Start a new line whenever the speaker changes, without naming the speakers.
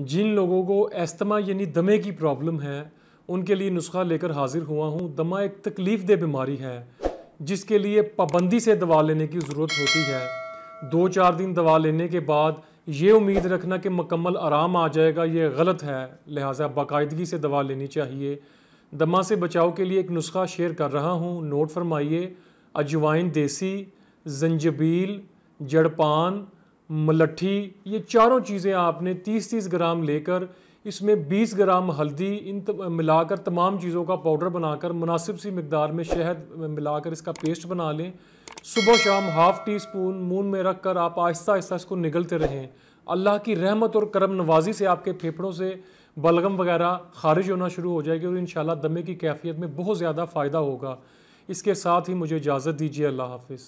जिन लोगों को एस्तमा यानी दमे की प्रॉब्लम है उनके लिए नुस्खा लेकर हाजिर हुआ हूँ दमा एक तकलीफ दह बीमारी है जिसके लिए पाबंदी से दवा लेने की ज़रूरत होती है दो चार दिन दवा लेने के बाद ये उम्मीद रखना कि मकम्मल आराम आ जाएगा ये गलत है लिहाजा बाकायदगी से दवा लेनी चाहिए दमा से बचाव के लिए एक नुस्खा शेयर कर रहा हूँ नोट फरमाइए अजवाइन देसी जंजबील जड़पान मलट्ठी ये चारों चीज़ें आपने 30-30 ग्राम लेकर इसमें 20 ग्राम हल्दी इन मिलाकर तमाम चीज़ों का पाउडर बनाकर मुनासिब सी मकदार में शहद मिलाकर इसका पेस्ट बना लें सुबह शाम हाफ़ टी स्पून मून में रख कर आप आहिस्ता आहिस्ता इसको निगलते रहें अल्लाह की रहमत और करम नवाजी से आपके फेफड़ों से बलगम वगैरह खारिज होना शुरू हो जाएगी और इन दमे की कैफियत में बहुत ज़्यादा फ़ायदा होगा इसके साथ ही मुझे इजाज़त दीजिए अल्लाह हाफ़